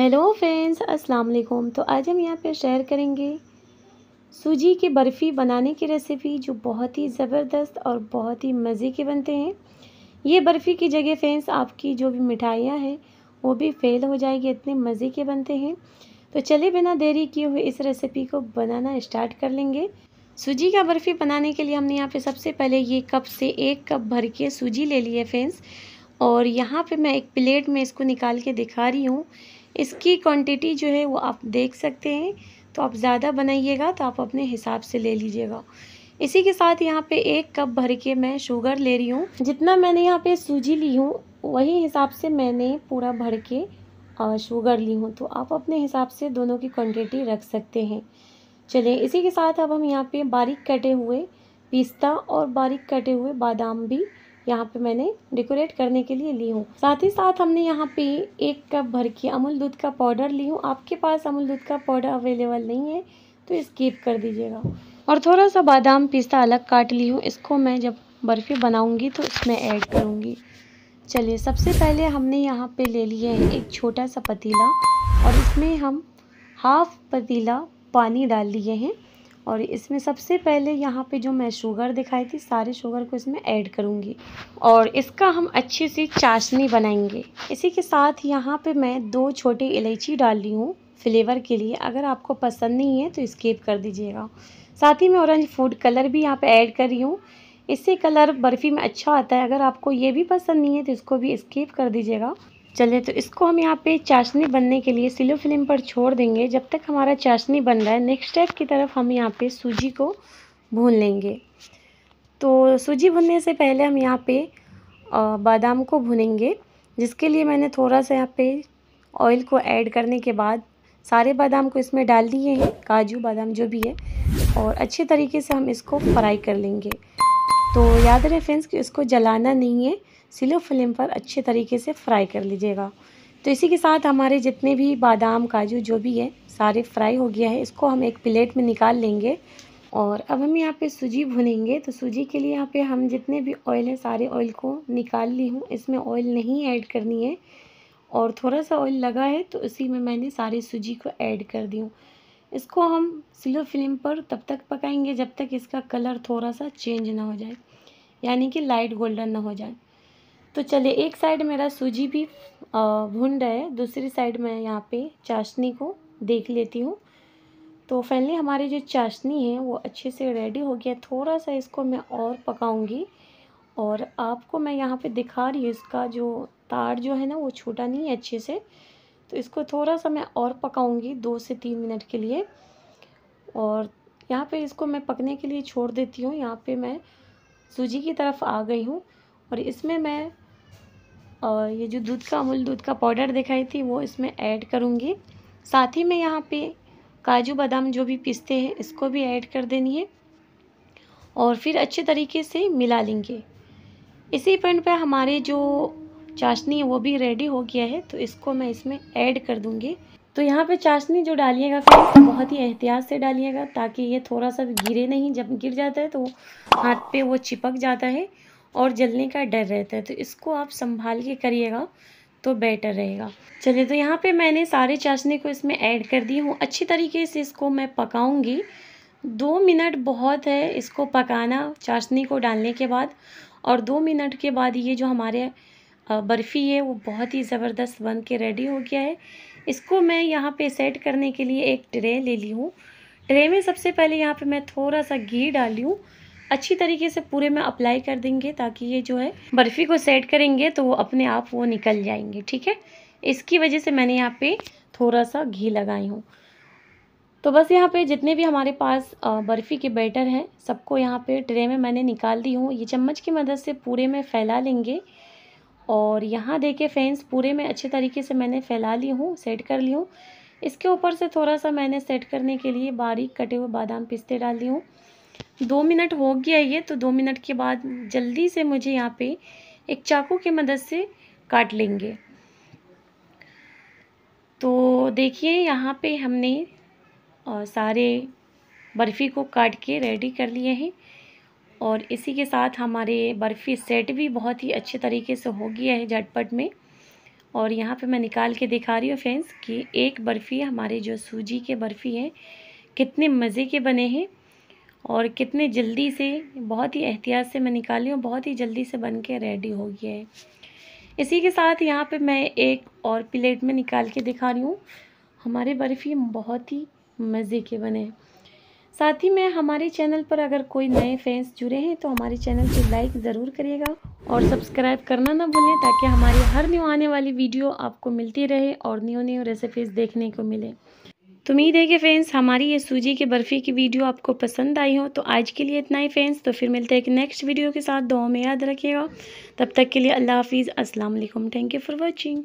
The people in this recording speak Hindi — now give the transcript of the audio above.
हेलो फ्रेंड्स अस्सलाम वालेकुम तो आज हम यहाँ पर शेयर करेंगे सूजी की बर्फ़ी बनाने की रेसिपी जो बहुत ही ज़बरदस्त और बहुत ही मज़े के बनते हैं ये बर्फ़ी की जगह फ्रेंड्स आपकी जो भी मिठाइयाँ हैं वो भी फेल हो जाएगी इतने मज़े के बनते हैं तो चले बिना देरी किए हुए इस रेसिपी को बनाना स्टार्ट कर लेंगे सूजी का बर्फ़ी बनाने के लिए हमने यहाँ पर सबसे पहले ये कप से एक कप भर के सूजी ले ली है फ्रेंड्स और यहाँ पर मैं एक प्लेट में इसको निकाल के दिखा रही हूँ इसकी क्वांटिटी जो है वो आप देख सकते हैं तो आप ज़्यादा बनाइएगा तो आप अपने हिसाब से ले लीजिएगा इसी के साथ यहाँ पे एक कप भर के मैं शुगर ले रही हूँ जितना मैंने यहाँ पे सूजी ली हूँ वही हिसाब से मैंने पूरा भर के शुगर ली हूँ तो आप अपने हिसाब से दोनों की क्वांटिटी रख सकते हैं चलिए इसी के साथ अब हम यहाँ पे बारीक कटे हुए पिस्ता और बारीक कटे हुए बादाम भी यहाँ पे मैंने डेकोरेट करने के लिए ली हूँ साथ ही साथ हमने यहाँ पे एक कप भर के अमूल दूध का पाउडर ली हूँ आपके पास अमूल दूध का पाउडर अवेलेबल नहीं है तो स्कीप कर दीजिएगा और थोड़ा सा बादाम पिस्ता अलग काट ली हूँ इसको मैं जब बर्फ़ी बनाऊँगी तो इसमें ऐड करूँगी चलिए सबसे पहले हमने यहाँ पर ले लिया है एक छोटा सा पतीला और इसमें हम हाफ पतीला पानी डाल लिए हैं और इसमें सबसे पहले यहाँ पे जो मैं शुगर दिखाई थी सारे शुगर को इसमें ऐड करूँगी और इसका हम अच्छी सी चाशनी बनाएंगे इसी के साथ यहाँ पे मैं दो छोटे इलायची डाल रही हूँ फ्लेवर के लिए अगर आपको पसंद नहीं है तो स्केप कर दीजिएगा साथ ही मैं ऑरेंज फूड कलर भी यहाँ पर ऐड कर रही हूँ इससे कलर बर्फ़ी में अच्छा आता है अगर आपको ये भी पसंद नहीं है तो इसको भी स्केप कर दीजिएगा चलिए तो इसको हम यहाँ पे चाशनी बनने के लिए सिलो फ्लेम पर छोड़ देंगे जब तक हमारा चाशनी बन रहा है नेक्स्ट स्टेप की तरफ हम यहाँ पे सूजी को भून लेंगे तो सूजी भूनने से पहले हम यहाँ पे बादाम को भुनेंगे जिसके लिए मैंने थोड़ा सा यहाँ पे ऑयल को ऐड करने के बाद सारे बादाम को इसमें डाल दिए हैं काजू बादाम जो भी है और अच्छे तरीके से हम इसको फ्राई कर लेंगे तो याद रहे फ्रेंड्स कि इसको जलाना नहीं है स्लो फ्लेम पर अच्छे तरीके से फ्राई कर लीजिएगा तो इसी के साथ हमारे जितने भी बादाम काजू जो भी है सारे फ्राई हो गया है इसको हम एक प्लेट में निकाल लेंगे और अब हम यहाँ पे सूजी भुनेंगे तो सूजी के लिए यहाँ पे हम जितने भी ऑयल हैं सारे ऑयल को निकाल ली हूँ इसमें ऑयल नहीं ऐड करनी है और थोड़ा सा ऑयल लगा है तो उसी में मैंने सारी सूजी को ऐड कर दी हूँ इसको हम स्लो फ्लेम पर तब तक पकाएंगे जब तक इसका कलर थोड़ा सा चेंज ना हो जाए यानी कि लाइट गोल्डन ना हो जाए तो चलिए एक साइड मेरा सूजी भी भून रहा है दूसरी साइड मैं यहाँ पे चाशनी को देख लेती हूँ तो फाइनली हमारी जो चाशनी है वो अच्छे से रेडी हो गया थोड़ा सा इसको मैं और पकाऊंगी और आपको मैं यहाँ पर दिखा रही हूँ इसका जो तार जो है ना वो छूटा नहीं है अच्छे से तो इसको थोड़ा सा मैं और पकाऊंगी दो से तीन मिनट के लिए और यहाँ पे इसको मैं पकने के लिए छोड़ देती हूँ यहाँ पे मैं सूजी की तरफ आ गई हूँ और इसमें मैं और ये जो दूध का अमूल दूध का पाउडर दिखाई थी वो इसमें ऐड करूँगी साथ ही मैं यहाँ पे काजू बादाम जो भी पीसते हैं इसको भी ऐड कर देनी है और फिर अच्छे तरीके से मिला लेंगे इसी पॉइंट पे हमारे जो चाशनी वो भी रेडी हो गया है तो इसको मैं इसमें ऐड कर दूँगी तो यहाँ पे चाशनी जो डालिएगा फ्रेंड्स बहुत ही एहतियात से डालिएगा ताकि ये थोड़ा सा गिरे नहीं जब गिर जाता है तो हाथ पे वो चिपक जाता है और जलने का डर रहता है तो इसको आप संभाल के करिएगा तो बेटर रहेगा चलिए तो यहाँ पे मैंने सारे चाशनी को इसमें ऐड कर दी हूँ अच्छी तरीके से इसको मैं पकाऊँगी दो मिनट बहुत है इसको पकाना चाशनी को डालने के बाद और दो मिनट के बाद ये जो हमारे बर्फ़ी है वो बहुत ही ज़बरदस्त बन के रेडी हो गया है इसको मैं यहाँ पे सेट करने के लिए एक ट्रे ले ली हूँ ट्रे में सबसे पहले यहाँ पे मैं थोड़ा सा घी डाली हूँ अच्छी तरीके से पूरे में अप्लाई कर देंगे ताकि ये जो है बर्फ़ी को सेट करेंगे तो वो अपने आप वो निकल जाएंगे ठीक है इसकी वजह से मैंने यहाँ पर थोड़ा सा घी लगाई हूँ तो बस यहाँ पे जितने भी हमारे पास बर्फ़ी के बैटर हैं सबको यहाँ पे ट्रे में मैंने निकाल दी हूँ ये चम्मच की मदद से पूरे में फैला लेंगे और यहाँ देखे फैंस पूरे में अच्छे तरीके से मैंने फैला ली हूँ सेट कर ली हूँ इसके ऊपर से थोड़ा सा मैंने सेट करने के लिए बारीक कटे हुए बादाम पिस्ते डाल दी हूँ दो मिनट हो गया ये तो दो मिनट के बाद जल्दी से मुझे यहाँ पे एक चाकू की मदद से काट लेंगे तो देखिए यहाँ पे हमने सारे बर्फ़ी को काट के रेडी कर लिए हैं और इसी के साथ हमारे बर्फ़ी सेट भी बहुत ही अच्छे तरीके से हो गया है झटपट में और यहाँ पे मैं निकाल के दिखा रही हूँ फ्रेंड्स कि एक बर्फ़ी हमारे जो सूजी के बर्फ़ी हैं कितने मज़े के बने हैं और कितने जल्दी से बहुत ही एहतियात से मैं निकाली हूँ बहुत ही जल्दी से बन के रेडी हो गया है इसी के साथ यहाँ पे मैं एक और प्लेट में निकाल के दिखा रही हूँ हमारे बर्फ़ी बहुत ही मज़े के बने हैं साथ ही में हमारे चैनल पर अगर कोई नए फैंस जुड़े हैं तो हमारे चैनल को लाइक ज़रूर करिएगा और सब्सक्राइब करना ना भूलें ताकि हमारी हर न्यू आने वाली वीडियो आपको मिलती रहे और न्यू न्यू रेसिपीज़ देखने को मिले तो उम्मीद है कि फैंस हमारी ये सूजी की बर्फ़ी की वीडियो आपको पसंद आई हो तो आज के लिए इतना ही फैंस तो फिर मिलते हैं एक नेक्स्ट वीडियो के साथ दो में याद रखिएगा तब तक के लिए अल्लाह हाफिज़ अस्सलाम वालेकुम थैंक यू फॉर वॉचिंग